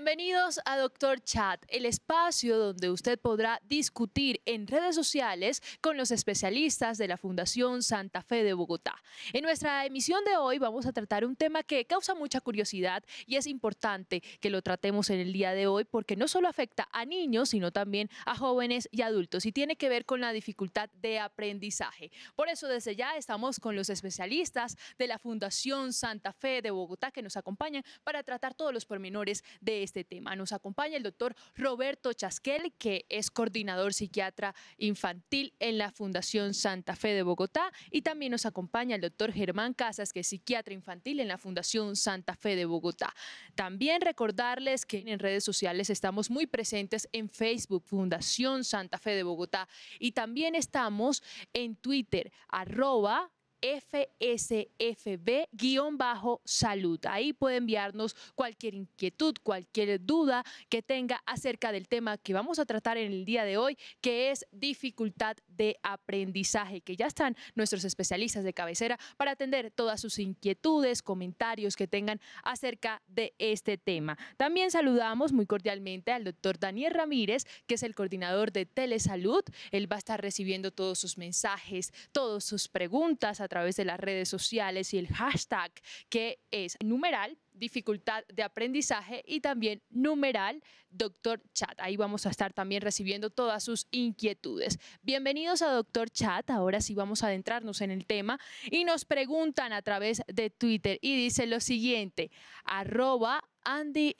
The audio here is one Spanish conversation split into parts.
Bienvenidos a Doctor Chat, el espacio donde usted podrá discutir en redes sociales con los especialistas de la Fundación Santa Fe de Bogotá. En nuestra emisión de hoy vamos a tratar un tema que causa mucha curiosidad y es importante que lo tratemos en el día de hoy porque no solo afecta a niños, sino también a jóvenes y adultos y tiene que ver con la dificultad de aprendizaje. Por eso desde ya estamos con los especialistas de la Fundación Santa Fe de Bogotá que nos acompañan para tratar todos los pormenores de este tema. Nos acompaña el doctor Roberto Chasquel, que es coordinador psiquiatra infantil en la Fundación Santa Fe de Bogotá, y también nos acompaña el doctor Germán Casas, que es psiquiatra infantil en la Fundación Santa Fe de Bogotá. También recordarles que en redes sociales estamos muy presentes en Facebook, Fundación Santa Fe de Bogotá, y también estamos en Twitter, arroba FSFB-salud. Ahí puede enviarnos cualquier inquietud, cualquier duda que tenga acerca del tema que vamos a tratar en el día de hoy, que es dificultad de aprendizaje, que ya están nuestros especialistas de cabecera para atender todas sus inquietudes, comentarios que tengan acerca de este tema. También saludamos muy cordialmente al doctor Daniel Ramírez, que es el coordinador de Telesalud. Él va a estar recibiendo todos sus mensajes, todas sus preguntas a a través de las redes sociales y el hashtag que es numeral dificultad de aprendizaje y también numeral Doctor Chat. Ahí vamos a estar también recibiendo todas sus inquietudes. Bienvenidos a Doctor Chat. Ahora sí vamos a adentrarnos en el tema y nos preguntan a través de Twitter y dice lo siguiente, arroba Andy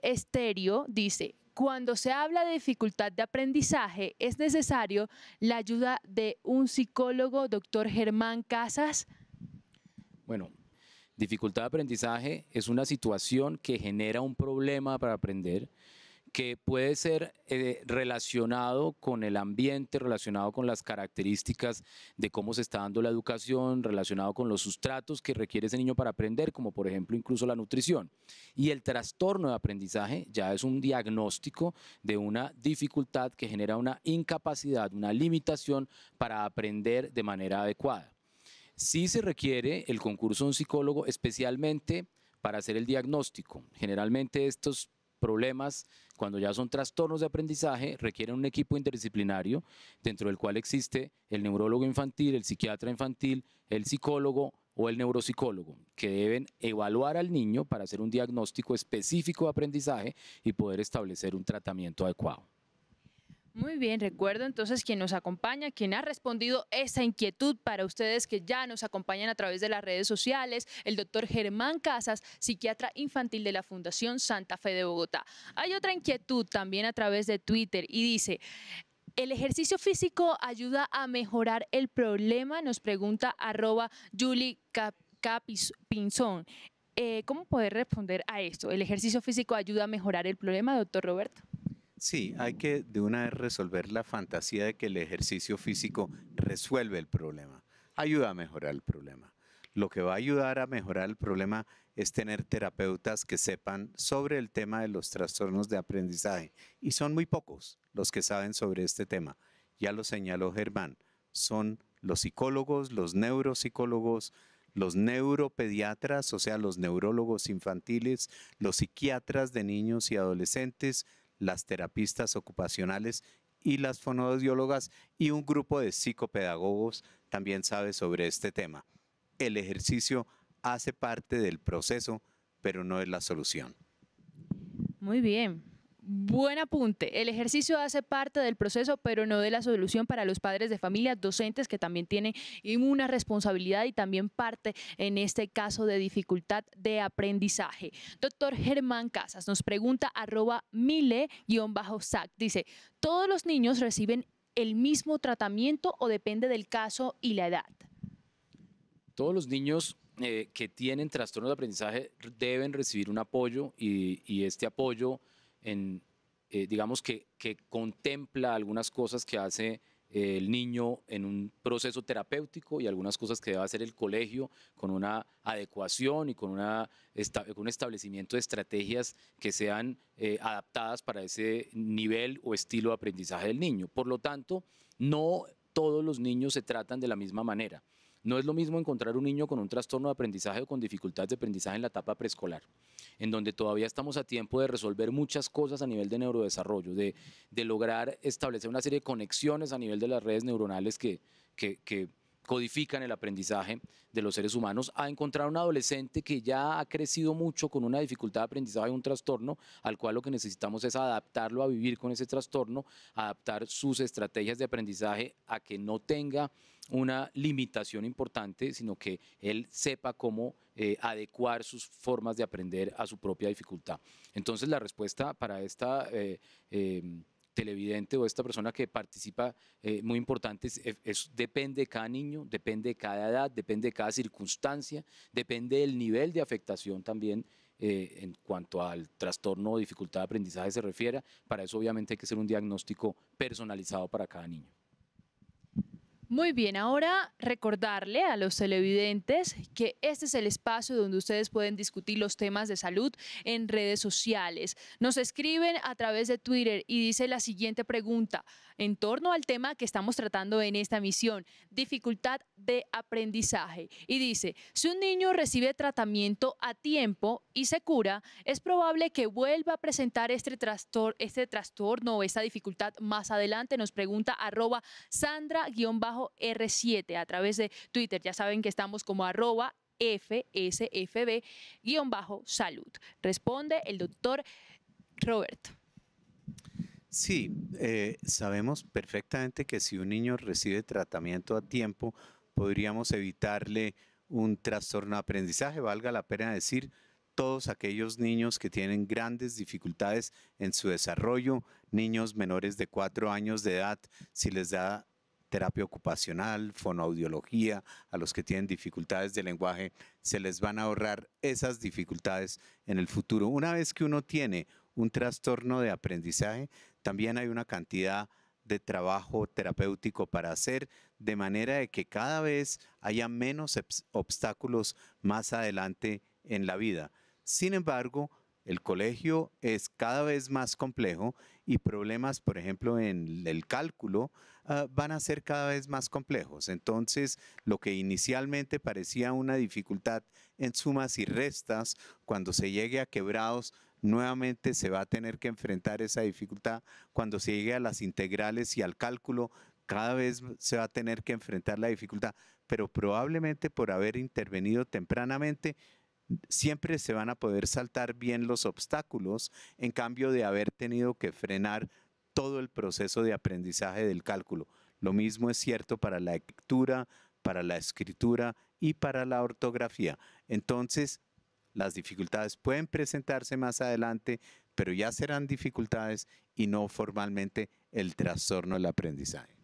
dice, cuando se habla de dificultad de aprendizaje, ¿es necesario la ayuda de un psicólogo, doctor Germán Casas? Bueno, dificultad de aprendizaje es una situación que genera un problema para aprender que puede ser eh, relacionado con el ambiente, relacionado con las características de cómo se está dando la educación, relacionado con los sustratos que requiere ese niño para aprender, como por ejemplo incluso la nutrición. Y el trastorno de aprendizaje ya es un diagnóstico de una dificultad que genera una incapacidad, una limitación para aprender de manera adecuada. Sí se requiere el concurso de un psicólogo, especialmente para hacer el diagnóstico. Generalmente estos problemas, cuando ya son trastornos de aprendizaje, requieren un equipo interdisciplinario dentro del cual existe el neurólogo infantil, el psiquiatra infantil, el psicólogo o el neuropsicólogo, que deben evaluar al niño para hacer un diagnóstico específico de aprendizaje y poder establecer un tratamiento adecuado. Muy bien, recuerdo entonces quien nos acompaña, quien ha respondido esa inquietud para ustedes que ya nos acompañan a través de las redes sociales, el doctor Germán Casas, psiquiatra infantil de la Fundación Santa Fe de Bogotá. Hay otra inquietud también a través de Twitter y dice, ¿el ejercicio físico ayuda a mejorar el problema? Nos pregunta arroba Julie eh, ¿Cómo poder responder a esto? ¿El ejercicio físico ayuda a mejorar el problema, doctor Roberto? Sí, hay que de una vez resolver la fantasía de que el ejercicio físico resuelve el problema, ayuda a mejorar el problema. Lo que va a ayudar a mejorar el problema es tener terapeutas que sepan sobre el tema de los trastornos de aprendizaje. Y son muy pocos los que saben sobre este tema. Ya lo señaló Germán, son los psicólogos, los neuropsicólogos, los neuropediatras, o sea, los neurólogos infantiles, los psiquiatras de niños y adolescentes, las terapistas ocupacionales y las fonodiólogas y un grupo de psicopedagogos también sabe sobre este tema. El ejercicio hace parte del proceso, pero no es la solución. Muy bien. Buen apunte. El ejercicio hace parte del proceso, pero no de la solución para los padres de familia, docentes que también tienen una responsabilidad y también parte en este caso de dificultad de aprendizaje. Doctor Germán Casas nos pregunta arroba mile-sac. Dice, ¿todos los niños reciben el mismo tratamiento o depende del caso y la edad? Todos los niños eh, que tienen trastornos de aprendizaje deben recibir un apoyo y este apoyo eh, digamos que, contempla algunas cosas que hace eh, el niño en un proceso terapéutico y algunas cosas que debe hacer el colegio con una adecuación y con, un establecimiento de estrategias que sean eh, adaptadas para ese nivel o estilo de aprendizaje del niño. Por lo tanto, no todos los niños se tratan de la misma manera. No es lo mismo encontrar un niño con un trastorno de aprendizaje o con dificultades de aprendizaje en la etapa preescolar, en donde todavía estamos a tiempo de resolver muchas cosas a nivel de neurodesarrollo, de, de lograr establecer una serie de conexiones a nivel de las redes neuronales que, que, que codifican el aprendizaje de los seres humanos, a encontrar un adolescente que ya ha crecido mucho con una dificultad de aprendizaje, un trastorno, al cual lo que necesitamos es adaptarlo a vivir con ese trastorno, adaptar sus estrategias de aprendizaje a que no tenga una limitación importante, sino que él sepa cómo eh, adecuar sus formas de aprender a su propia dificultad. Entonces la respuesta para esta... Eh, em, televidente o esta persona que participa eh, muy importante, es, depende de cada niño, depende de cada edad, depende de cada circunstancia, depende del nivel de afectación también eh, en cuanto al trastorno o dificultad de aprendizaje se refiera. Para eso obviamente hay que hacer un diagnóstico personalizado para cada niño. Muy bien, ahora recordarle a los televidentes que este es el espacio donde ustedes pueden discutir los temas de salud en redes sociales. Nos escriben a través de Twitter y dice la siguiente pregunta en torno al tema que estamos tratando en esta misión, dificultad de aprendizaje. Y dice, si un niño recibe tratamiento a tiempo y se cura, es probable que vuelva a presentar este, este trastorno o esta dificultad más adelante, nos pregunta arroba sandra-bajo R7 a través de Twitter. Ya saben que estamos como arroba FSFB-salud. Responde el doctor Roberto. Sí, eh, sabemos perfectamente que si un niño recibe tratamiento a tiempo, podríamos evitarle un trastorno de aprendizaje, valga la pena decir, todos aquellos niños que tienen grandes dificultades en su desarrollo, niños menores de cuatro años de edad, si les da terapia ocupacional, fonoaudiología, a los que tienen dificultades de lenguaje, se les van a ahorrar esas dificultades en el futuro. Una vez que uno tiene un trastorno de aprendizaje, también hay una cantidad de trabajo terapéutico para hacer, de manera de que cada vez haya menos obstáculos más adelante en la vida. Sin embargo, el colegio es cada vez más complejo y problemas, por ejemplo, en el cálculo ah, van a ser cada vez más complejos. Entonces, lo que inicialmente parecía una dificultad en sumas y restas, cuando se llegue a quebrados, nuevamente se va a tener que enfrentar esa dificultad. Cuando se llegue a las integrales y al cálculo, cada vez se va a tener que enfrentar la dificultad, pero probablemente por haber intervenido tempranamente, siempre se van a poder saltar bien los obstáculos, en cambio de haber tenido que frenar todo el proceso de aprendizaje del cálculo. Lo mismo es cierto para la lectura, para la escritura y para la ortografía. Entonces, las dificultades pueden presentarse más adelante, pero ya serán dificultades y no formalmente el trastorno del aprendizaje.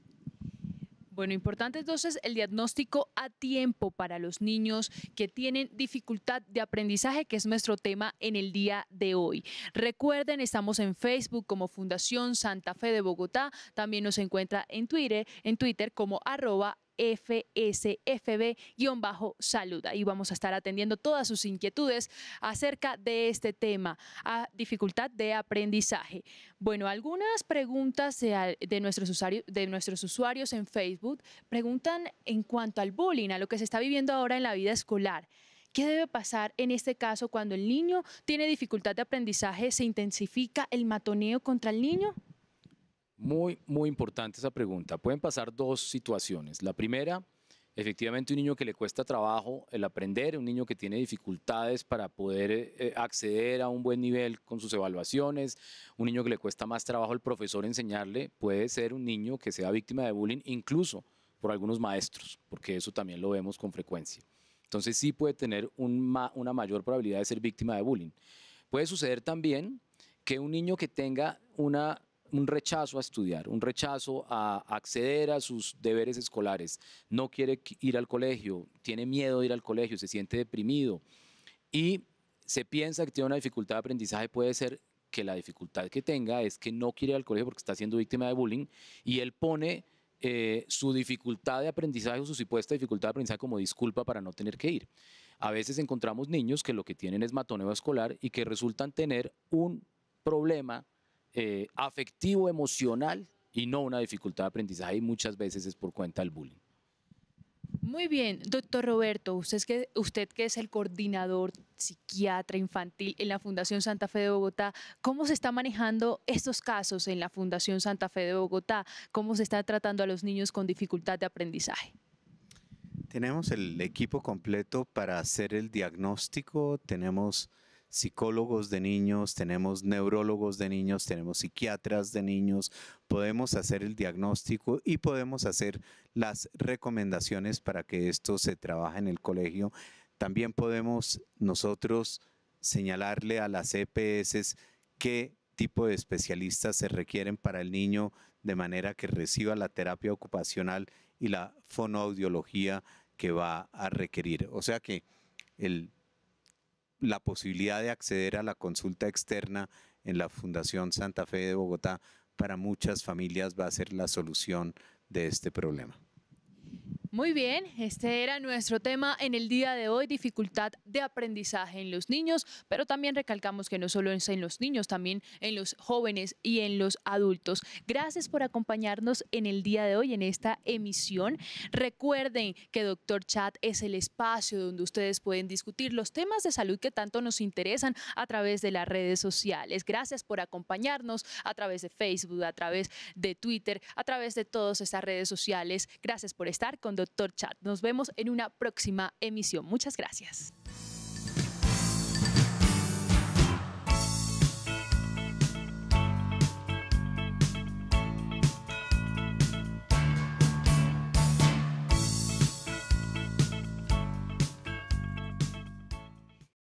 Bueno, importante entonces el diagnóstico a tiempo para los niños que tienen dificultad de aprendizaje, que es nuestro tema en el día de hoy. Recuerden, estamos en Facebook como Fundación Santa Fe de Bogotá, también nos encuentra en Twitter, en Twitter como arroba fsfb saluda y vamos a estar atendiendo todas sus inquietudes acerca de este tema, a dificultad de aprendizaje. Bueno, algunas preguntas de, nuestros, usuarios, de nuestros usuarios en Facebook preguntan en cuanto al bullying, a lo que se está viviendo ahora en la vida escolar. ¿Qué debe pasar en este caso cuando el niño tiene dificultad de aprendizaje? ¿Se intensifica el matoneo contra el niño? Muy, muy importante esa pregunta. Pueden pasar dos situaciones. La primera, efectivamente un niño que le cuesta trabajo el aprender, un niño que tiene dificultades para poder eh, eh, acceder a un buen nivel con sus evaluaciones, un niño que le cuesta más trabajo el profesor enseñarle, puede ser un niño que sea víctima de bullying incluso por algunos maestros, porque eso también lo vemos con frecuencia. Entonces sí puede tener una mayor probabilidad de ser víctima de bullying. Puede suceder también que un niño que tenga una un rechazo a estudiar, un rechazo a acceder a sus deberes escolares, no quiere ir al colegio, tiene miedo de ir al colegio, se siente deprimido y se piensa que tiene una dificultad de aprendizaje, puede ser que la dificultad que tenga es que no quiere ir al colegio porque está siendo víctima de bullying y él pone eh, su dificultad de aprendizaje o su supuesta dificultad de aprendizaje como disculpa para no tener que ir. A veces encontramos niños que lo que tienen es matoneo escolar y que resultan tener un problema eh, afectivo, emocional y no una dificultad de aprendizaje y muchas veces es por cuenta del bullying. Muy bien, doctor Roberto, usted que, usted que es el coordinador psiquiatra infantil en la Fundación Santa Fe de Bogotá, ¿cómo se está manejando estos casos en la Fundación Santa Fe de Bogotá? ¿Cómo se está tratando a los niños con dificultad de aprendizaje? Tenemos el equipo completo para hacer el diagnóstico, tenemos psicólogos de niños, tenemos neurólogos de niños, tenemos psiquiatras de niños, podemos hacer el diagnóstico y podemos hacer las recomendaciones para que esto se trabaje en el colegio. También podemos nosotros señalarle a las EPS qué tipo de especialistas se requieren para el niño de manera que reciba la terapia ocupacional y la fonoaudiología que va a requerir. O sea que el la posibilidad de acceder a la consulta externa en la Fundación Santa Fe de Bogotá para muchas familias va a ser la solución de este problema. Muy bien, este era nuestro tema en el día de hoy, dificultad de aprendizaje en los niños, pero también recalcamos que no solo es en los niños, también en los jóvenes y en los adultos. Gracias por acompañarnos en el día de hoy en esta emisión. Recuerden que Doctor Chat es el espacio donde ustedes pueden discutir los temas de salud que tanto nos interesan a través de las redes sociales. Gracias por acompañarnos a través de Facebook, a través de Twitter, a través de todas estas redes sociales. Gracias por estar con Doctor Chat. Nos vemos en una próxima emisión. Muchas gracias.